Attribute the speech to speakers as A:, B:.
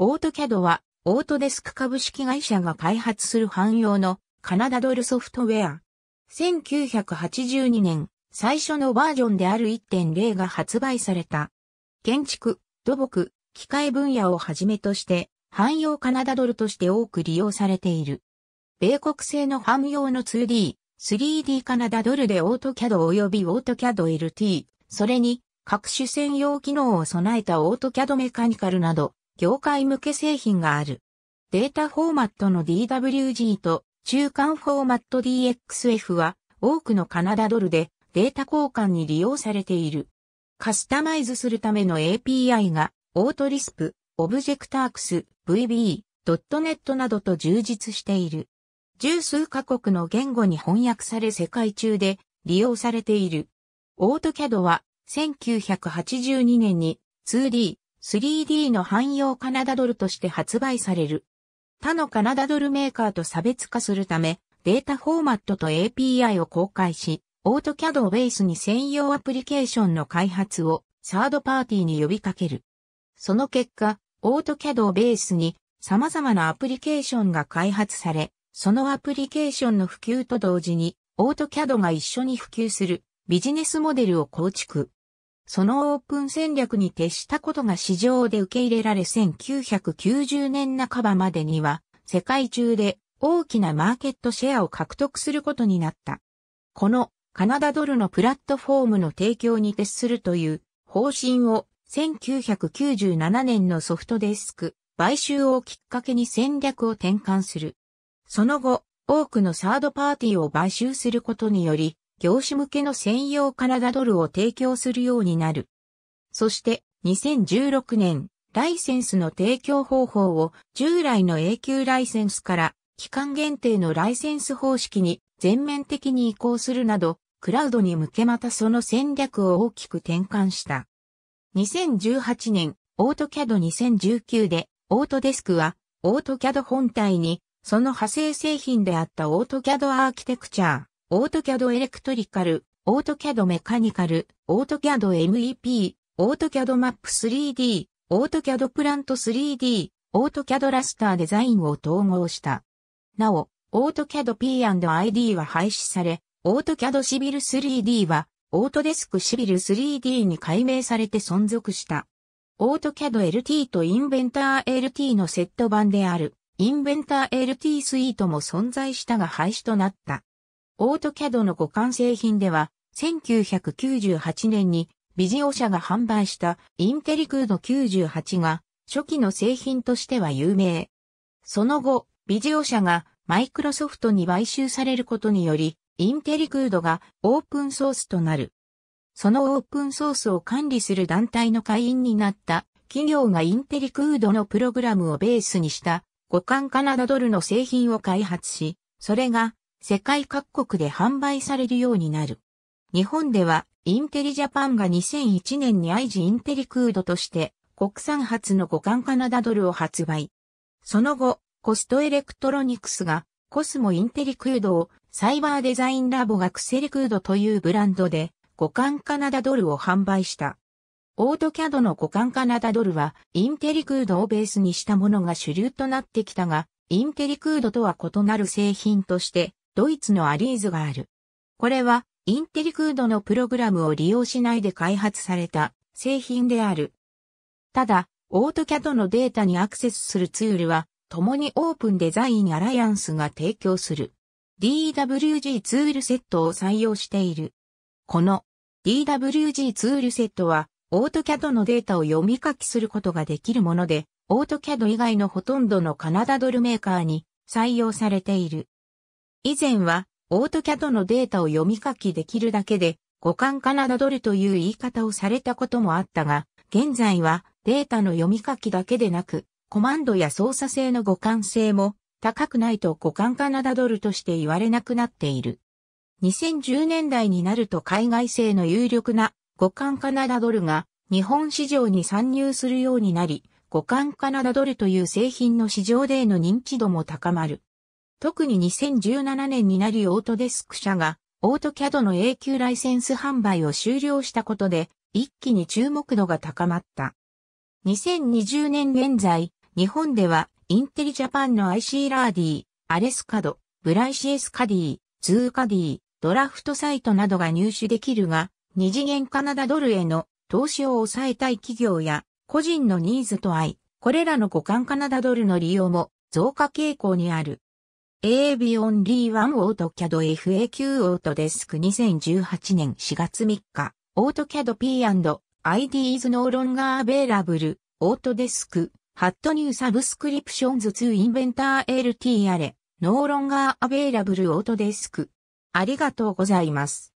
A: オートキャドは、オートデスク株式会社が開発する汎用のカナダドルソフトウェア。1982年、最初のバージョンである1.0が発売された。建築、土木、機械分野をはじめとして、汎用カナダドルとして多く利用されている。米国製の汎用の 2D、3D カナダドルでオートキャド及びオートキャド LT、それに各種専用機能を備えたオートキャドメカニカルなど、業界向け製品がある。データフォーマットの DWG と中間フォーマット DXF は多くのカナダドルでデータ交換に利用されている。カスタマイズするための API が AutoLisp、ObjectArcs、VB、.net などと充実している。十数カ国の言語に翻訳され世界中で利用されている。AutoCAD は1982年に 2D、3D の汎用カナダドルとして発売される。他のカナダドルメーカーと差別化するため、データフォーマットと API を公開し、オートキャドをベースに専用アプリケーションの開発をサードパーティーに呼びかける。その結果、オートキャドをベースに様々なアプリケーションが開発され、そのアプリケーションの普及と同時に、オートキャドが一緒に普及するビジネスモデルを構築。そのオープン戦略に徹したことが市場で受け入れられ1990年半ばまでには世界中で大きなマーケットシェアを獲得することになった。このカナダドルのプラットフォームの提供に徹するという方針を1997年のソフトデスク買収をきっかけに戦略を転換する。その後、多くのサードパーティーを買収することにより、業種向けの専用カナダドルを提供するようになる。そして2016年、ライセンスの提供方法を従来の永久ライセンスから期間限定のライセンス方式に全面的に移行するなど、クラウドに向けまたその戦略を大きく転換した。2018年、オートキャド2019で、オートデスクは、オートキャド本体に、その派生製品であったオートキャドアーキテクチャー、オートキャドエレクトリカル、オートキャドメカニカル、オートキャド MEP、オートキャドマップ 3D、オートキャドプラント 3D、オートキャドラスターデザインを統合した。なお、オートキャド P&ID は廃止され、オートキャドシビル 3D は、オートデスクシビル 3D に改名されて存続した。オートキャド LT とインベンター LT のセット版である、インベンター LT スイートも存在したが廃止となった。オートキャドの互換製品では、1998年にビジオ社が販売したインテリクード98が初期の製品としては有名。その後、ビジオ社がマイクロソフトに買収されることにより、インテリクードがオープンソースとなる。そのオープンソースを管理する団体の会員になった企業がインテリクードのプログラムをベースにした互換カナダドルの製品を開発し、それが世界各国で販売されるようになる。日本では、インテリジャパンが2001年に愛知インテリクードとして、国産初の互換カナダドルを発売。その後、コストエレクトロニクスが、コスモインテリクードを、サイバーデザインラボがクセリクードというブランドで、互換カナダドルを販売した。オートキャドの互換カナダドルは、インテリクードをベースにしたものが主流となってきたが、インテリクードとは異なる製品として、ドイツのアリーズがある。これは、インテリクードのプログラムを利用しないで開発された製品である。ただ、オートキャドのデータにアクセスするツールは、共にオープンデザインアライアンスが提供する DWG ツールセットを採用している。この DWG ツールセットは、オートキャドのデータを読み書きすることができるもので、オートキャド以外のほとんどのカナダドルメーカーに採用されている。以前は、オートキャドのデータを読み書きできるだけで、五感カナダドルという言い方をされたこともあったが、現在はデータの読み書きだけでなく、コマンドや操作性の互換性も高くないと互換カナダドルとして言われなくなっている。2010年代になると海外製の有力な互換カナダドルが日本市場に参入するようになり、互換カナダドルという製品の市場での認知度も高まる。特に2017年になりオートデスク社が、オートキャドの永久ライセンス販売を終了したことで、一気に注目度が高まった。2020年現在、日本では、インテリジャパンの IC ラーディー、アレスカド、ブライシエスカディー、ズーカディー、ドラフトサイトなどが入手できるが、二次元カナダドルへの投資を抑えたい企業や個人のニーズと合い、これらの互換カナダドルの利用も増加傾向にある。AB オンリーワンオートキャド FAQ オートデスク2018年4月3日、オートキャド P&ID is no longer available, オートデスク、ハットニューサブスクリプションズ2インベンター LT あれ、ノーロンガーアベイラブルオートデスク。ありがとうございます。